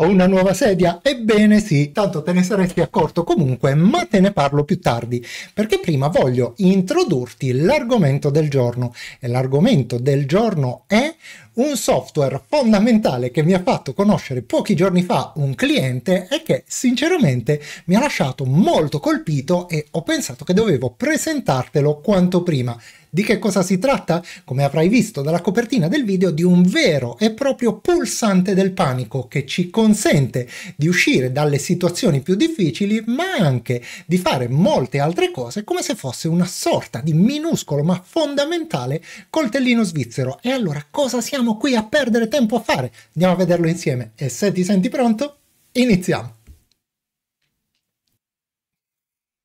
Ho una nuova sedia? Ebbene sì, tanto te ne saresti accorto comunque, ma te ne parlo più tardi, perché prima voglio introdurti l'argomento del giorno. E l'argomento del giorno è un software fondamentale che mi ha fatto conoscere pochi giorni fa un cliente e che sinceramente mi ha lasciato molto colpito e ho pensato che dovevo presentartelo quanto prima. Di che cosa si tratta? Come avrai visto dalla copertina del video, di un vero e proprio pulsante del panico che ci consente di uscire dalle situazioni più difficili, ma anche di fare molte altre cose come se fosse una sorta di minuscolo ma fondamentale coltellino svizzero. E allora cosa siamo qui a perdere tempo a fare? Andiamo a vederlo insieme e se ti senti pronto, iniziamo!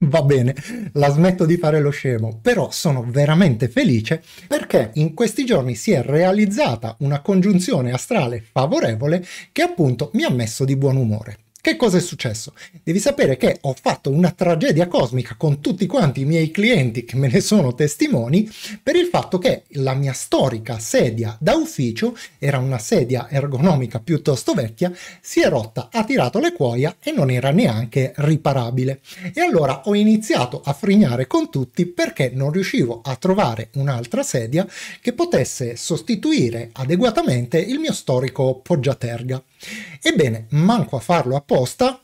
Va bene, la smetto di fare lo scemo, però sono veramente felice perché in questi giorni si è realizzata una congiunzione astrale favorevole che appunto mi ha messo di buon umore. Che cosa è successo? Devi sapere che ho fatto una tragedia cosmica con tutti quanti i miei clienti che me ne sono testimoni per il fatto che la mia storica sedia da ufficio era una sedia ergonomica piuttosto vecchia, si è rotta, ha tirato le cuoia e non era neanche riparabile. E allora ho iniziato a frignare con tutti perché non riuscivo a trovare un'altra sedia che potesse sostituire adeguatamente il mio storico poggiaterga. Ebbene, manco a farlo apposta,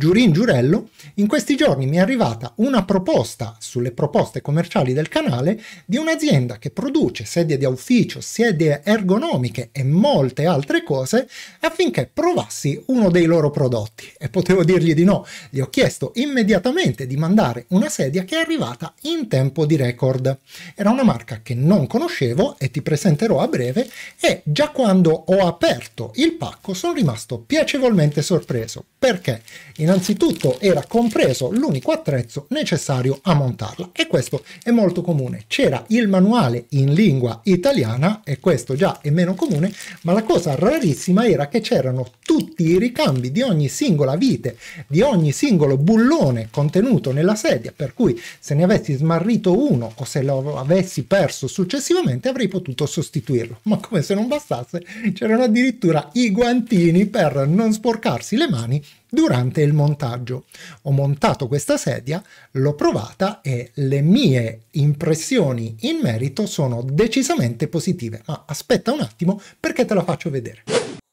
Giurin Giurello, in questi giorni mi è arrivata una proposta sulle proposte commerciali del canale di un'azienda che produce sedie di ufficio, sedie ergonomiche e molte altre cose affinché provassi uno dei loro prodotti. E potevo dirgli di no, gli ho chiesto immediatamente di mandare una sedia che è arrivata in tempo di record. Era una marca che non conoscevo e ti presenterò a breve e già quando ho aperto il pacco sono rimasto piacevolmente sorpreso perché innanzitutto era compreso l'unico attrezzo necessario a montarla e questo è molto comune. C'era il manuale in lingua italiana e questo già è meno comune, ma la cosa rarissima era che c'erano tutti i ricambi di ogni singola vite, di ogni singolo bullone contenuto nella sedia, per cui se ne avessi smarrito uno o se lo avessi perso successivamente avrei potuto sostituirlo, ma come se non bastasse c'erano addirittura i guantini per non sporcarsi le mani durante il montaggio. Ho montato questa sedia, l'ho provata e le mie impressioni in merito sono decisamente positive. Ma aspetta un attimo perché te la faccio vedere.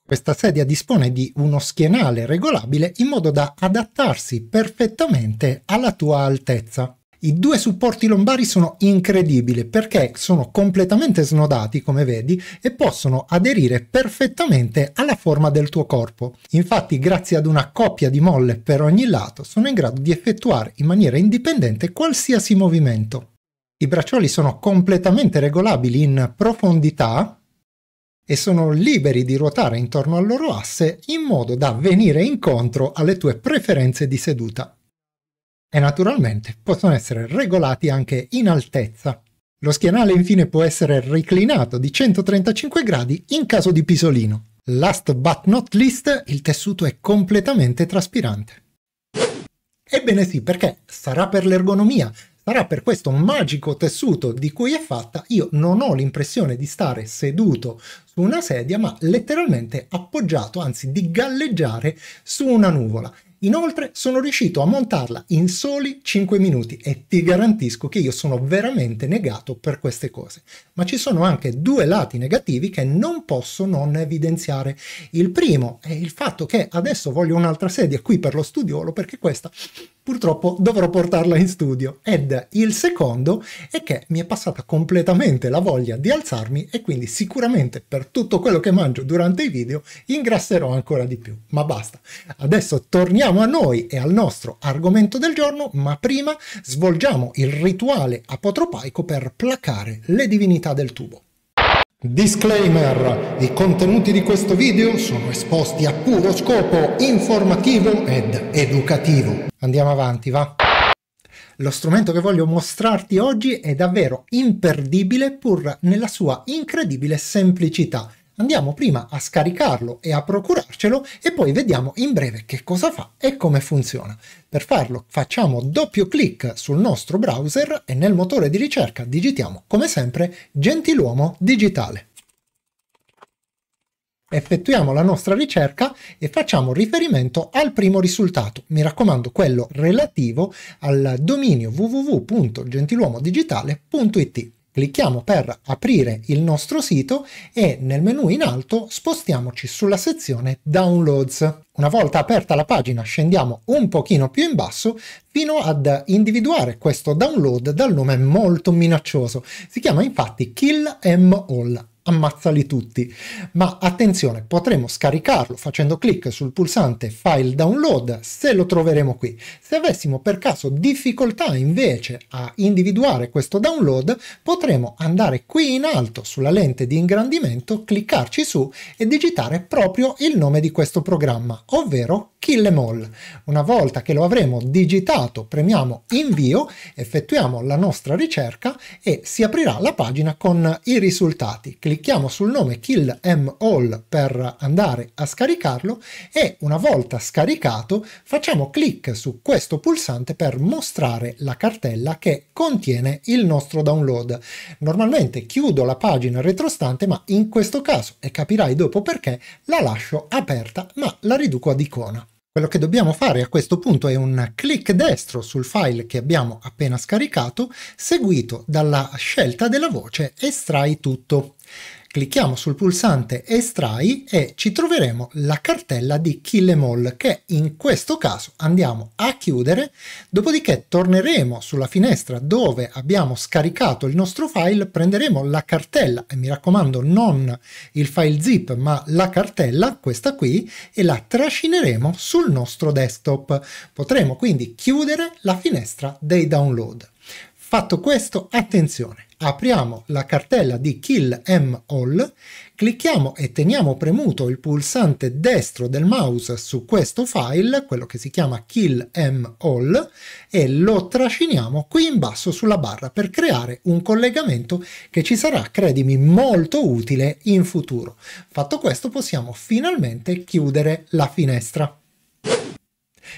Questa sedia dispone di uno schienale regolabile in modo da adattarsi perfettamente alla tua altezza. I due supporti lombari sono incredibili perché sono completamente snodati, come vedi, e possono aderire perfettamente alla forma del tuo corpo. Infatti, grazie ad una coppia di molle per ogni lato, sono in grado di effettuare in maniera indipendente qualsiasi movimento. I braccioli sono completamente regolabili in profondità e sono liberi di ruotare intorno al loro asse in modo da venire incontro alle tue preferenze di seduta e naturalmente possono essere regolati anche in altezza. Lo schienale infine può essere reclinato di 135 gradi in caso di pisolino. Last but not least, il tessuto è completamente traspirante. Ebbene sì, perché sarà per l'ergonomia, sarà per questo magico tessuto di cui è fatta, io non ho l'impressione di stare seduto su una sedia, ma letteralmente appoggiato, anzi di galleggiare su una nuvola. Inoltre sono riuscito a montarla in soli 5 minuti e ti garantisco che io sono veramente negato per queste cose. Ma ci sono anche due lati negativi che non posso non evidenziare. Il primo è il fatto che adesso voglio un'altra sedia qui per lo studiolo perché questa purtroppo dovrò portarla in studio. Ed il secondo è che mi è passata completamente la voglia di alzarmi e quindi sicuramente per tutto quello che mangio durante i video ingrasserò ancora di più. Ma basta. Adesso torniamo a noi e al nostro argomento del giorno, ma prima svolgiamo il rituale apotropaico per placare le divinità del tubo. Disclaimer! I contenuti di questo video sono esposti a puro scopo informativo ed educativo. Andiamo avanti, va? Lo strumento che voglio mostrarti oggi è davvero imperdibile pur nella sua incredibile semplicità. Andiamo prima a scaricarlo e a procurarcelo e poi vediamo in breve che cosa fa e come funziona. Per farlo facciamo doppio clic sul nostro browser e nel motore di ricerca digitiamo come sempre Gentiluomo Digitale. Effettuiamo la nostra ricerca e facciamo riferimento al primo risultato, mi raccomando quello relativo al dominio www.gentiluomodigitale.it. Clicchiamo per aprire il nostro sito e nel menu in alto spostiamoci sulla sezione Downloads. Una volta aperta la pagina scendiamo un pochino più in basso fino ad individuare questo download dal nome molto minaccioso. Si chiama infatti Kill Em All ammazzali tutti. Ma attenzione, potremo scaricarlo facendo clic sul pulsante File Download se lo troveremo qui. Se avessimo per caso difficoltà invece a individuare questo download, potremo andare qui in alto sulla lente di ingrandimento, cliccarci su e digitare proprio il nome di questo programma, ovvero Kill Em All. Una volta che lo avremo digitato, premiamo invio, effettuiamo la nostra ricerca e si aprirà la pagina con i risultati. Clicchiamo clicchiamo sul nome Kill M All per andare a scaricarlo e una volta scaricato facciamo clic su questo pulsante per mostrare la cartella che contiene il nostro download. Normalmente chiudo la pagina retrostante ma in questo caso, e capirai dopo perché, la lascio aperta ma la riduco ad icona. Quello che dobbiamo fare a questo punto è un clic destro sul file che abbiamo appena scaricato, seguito dalla scelta della voce Estrai tutto. Clicchiamo sul pulsante Estrai e ci troveremo la cartella di Kill Em All che in questo caso andiamo a chiudere, dopodiché torneremo sulla finestra dove abbiamo scaricato il nostro file, prenderemo la cartella e mi raccomando non il file zip ma la cartella, questa qui, e la trascineremo sul nostro desktop. Potremo quindi chiudere la finestra dei download. Fatto questo, attenzione, apriamo la cartella di Kill M All, clicchiamo e teniamo premuto il pulsante destro del mouse su questo file, quello che si chiama Kill M All, e lo trasciniamo qui in basso sulla barra per creare un collegamento che ci sarà, credimi, molto utile in futuro. Fatto questo possiamo finalmente chiudere la finestra.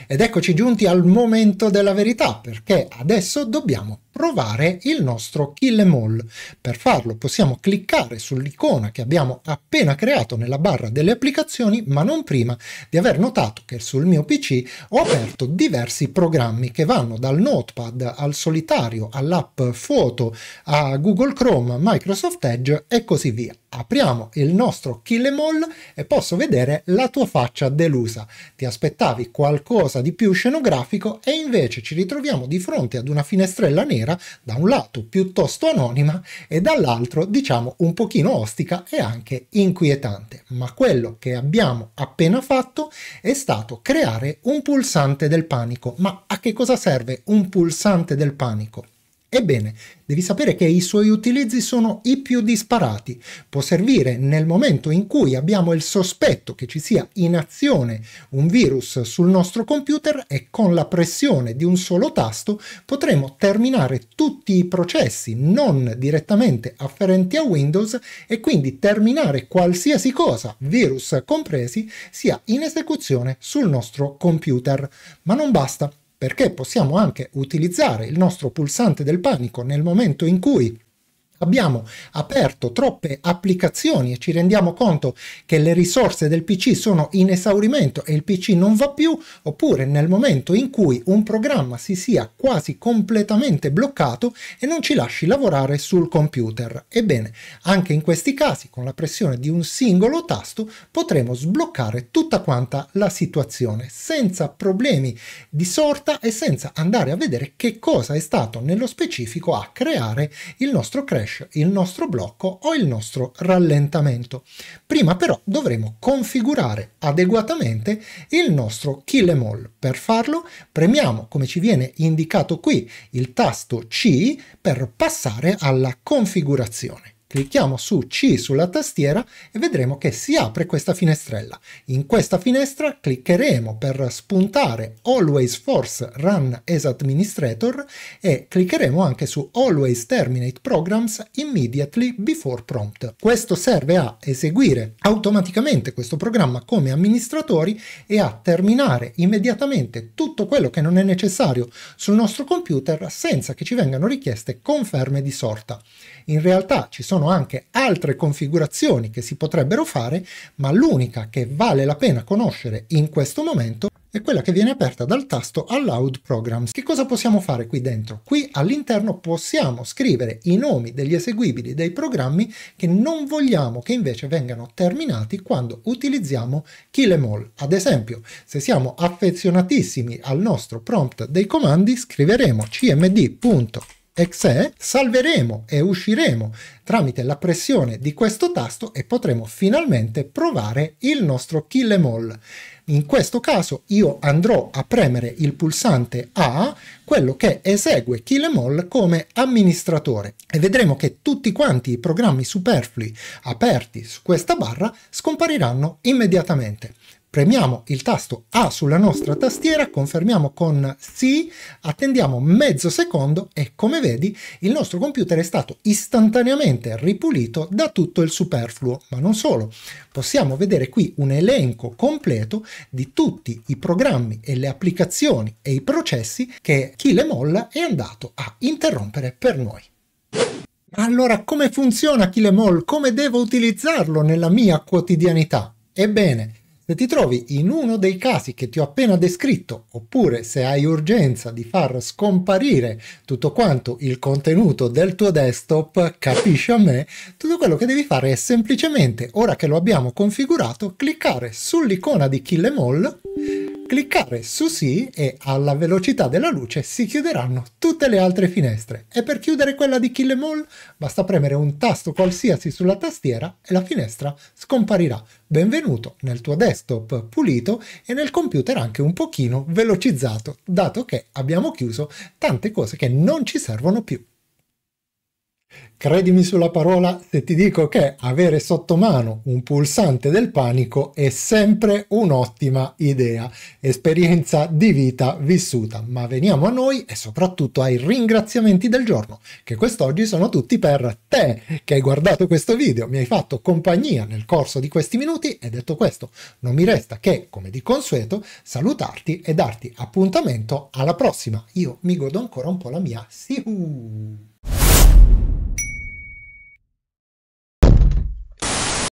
Ed eccoci giunti al momento della verità, perché adesso dobbiamo provare il nostro kill em all. Per farlo possiamo cliccare sull'icona che abbiamo appena creato nella barra delle applicazioni, ma non prima di aver notato che sul mio PC ho aperto diversi programmi che vanno dal Notepad al solitario, all'app foto, a Google Chrome, Microsoft Edge e così via. Apriamo il nostro kill em all e posso vedere la tua faccia delusa. Ti aspettavi qualcosa di più scenografico e invece ci ritroviamo di fronte ad una finestrella nera maniera, da un lato piuttosto anonima e dall'altro diciamo un pochino ostica e anche inquietante. Ma quello che abbiamo appena fatto è stato creare un pulsante del panico. Ma a che cosa serve un pulsante del panico? Ebbene, devi sapere che i suoi utilizzi sono i più disparati. Può servire nel momento in cui abbiamo il sospetto che ci sia in azione un virus sul nostro computer e con la pressione di un solo tasto potremo terminare tutti i processi non direttamente afferenti a Windows e quindi terminare qualsiasi cosa, virus compresi, sia in esecuzione sul nostro computer. Ma non basta perché possiamo anche utilizzare il nostro pulsante del panico nel momento in cui Abbiamo aperto troppe applicazioni e ci rendiamo conto che le risorse del PC sono in esaurimento e il PC non va più, oppure nel momento in cui un programma si sia quasi completamente bloccato e non ci lasci lavorare sul computer. Ebbene, anche in questi casi, con la pressione di un singolo tasto, potremo sbloccare tutta quanta la situazione, senza problemi di sorta e senza andare a vedere che cosa è stato nello specifico a creare il nostro crash flash il nostro blocco o il nostro rallentamento. Prima però dovremo configurare adeguatamente il nostro kill em all. Per farlo premiamo, come ci viene indicato qui, il tasto C per passare alla configurazione. Clicchiamo su C sulla tastiera e vedremo che si apre questa finestrella. In questa finestra cliccheremo per spuntare Always Force Run as Administrator e cliccheremo anche su Always Terminate Programs Immediately Before Prompt. Questo serve a eseguire automaticamente questo programma come amministratori e a terminare immediatamente tutto quello che non è necessario sul nostro computer senza che ci vengano richieste conferme di sorta. In realtà ci sono anche altre configurazioni che si potrebbero fare, ma l'unica che vale la pena conoscere in questo momento è quella che viene aperta dal tasto Allowed Programs. Che cosa possiamo fare qui dentro? Qui all'interno possiamo scrivere i nomi degli eseguibili dei programmi che non vogliamo che invece vengano terminati quando utilizziamo kill em all. Ad esempio, se siamo affezionatissimi al nostro prompt dei comandi, scriveremo cmd.com ex salveremo e usciremo tramite la pressione di questo tasto e potremo finalmente provare il nostro kill em all. In questo caso io andrò a premere il pulsante A, quello che esegue kill em all come amministratore e vedremo che tutti quanti i programmi superflui aperti su questa barra scompariranno immediatamente premiamo il tasto A sulla nostra tastiera, confermiamo con sì, attendiamo mezzo secondo e come vedi il nostro computer è stato istantaneamente ripulito da tutto il superfluo, ma non solo. Possiamo vedere qui un elenco completo di tutti i programmi e le applicazioni e i processi che chi le molla è andato a interrompere per noi. Allora, come funziona Kilemall? Come devo utilizzarlo nella mia quotidianità? Ebbene, se ti trovi in uno dei casi che ti ho appena descritto, oppure se hai urgenza di far scomparire tutto quanto il contenuto del tuo desktop, capisci a me, tutto quello che devi fare è semplicemente, ora che lo abbiamo configurato, cliccare sull'icona di Kill Em All cliccare su sì e alla velocità della luce si chiuderanno tutte le altre finestre e per chiudere quella di Kill Em All basta premere un tasto qualsiasi sulla tastiera e la finestra scomparirà. Benvenuto nel tuo desktop pulito e nel computer anche un pochino velocizzato, dato che abbiamo chiuso tante cose che non ci servono più. Credimi sulla parola se ti dico che avere sotto mano un pulsante del panico è sempre un'ottima idea, esperienza di vita vissuta. Ma veniamo a noi e soprattutto ai ringraziamenti del giorno, che quest'oggi sono tutti per te che hai guardato questo video, mi hai fatto compagnia nel corso di questi minuti e detto questo non mi resta che, come di consueto, salutarti e darti appuntamento alla prossima. Io mi godo ancora un po' la mia. Siu!